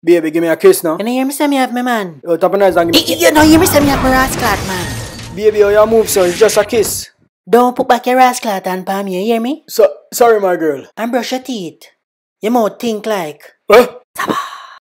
Baby, give me a kiss now. You hear me say me have my man? Yo, tap on and give me... You, you know, hear me say me have my rascal man. Baby, how you move, son? It's just a kiss. Don't put back your rascal and palm, you hear me? So, sorry, my girl. And brush your teeth. You mouth think like... Huh?